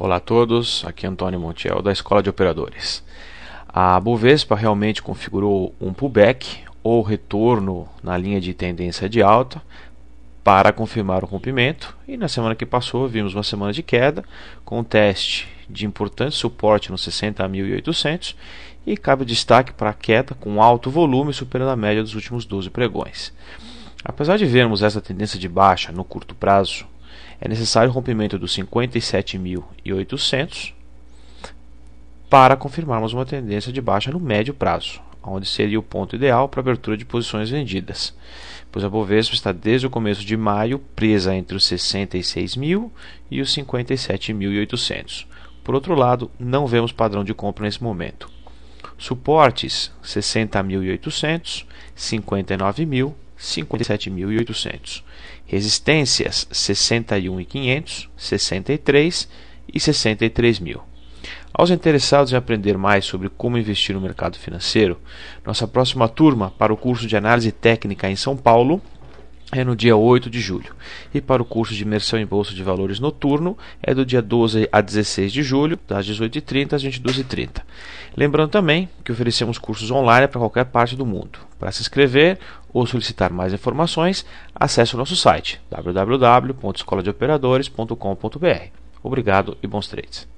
Olá a todos, aqui é Antônio Montiel da Escola de Operadores. A Bovespa realmente configurou um pullback ou retorno na linha de tendência de alta para confirmar o rompimento e na semana que passou vimos uma semana de queda com um teste de importante suporte nos 60.800 e cabe destaque para a queda com alto volume superando a média dos últimos 12 pregões. Apesar de vermos essa tendência de baixa no curto prazo é necessário o rompimento dos 57.800 para confirmarmos uma tendência de baixa no médio prazo, onde seria o ponto ideal para abertura de posições vendidas, pois a Bovespa está desde o começo de maio presa entre os 66.000 e os 57.800. Por outro lado, não vemos padrão de compra nesse momento. Suportes 60.800, 59.000, 57.800. Resistências 61.500, 63 e 63.000. Aos interessados em aprender mais sobre como investir no mercado financeiro, nossa próxima turma para o curso de análise técnica em São Paulo é no dia 8 de julho. E para o curso de imersão em Bolsa de Valores noturno, é do dia 12 a 16 de julho, das 18h30 às 22h30. Lembrando também que oferecemos cursos online para qualquer parte do mundo. Para se inscrever ou solicitar mais informações, acesse o nosso site www.escoladeoperadores.com.br. Obrigado e bons trades.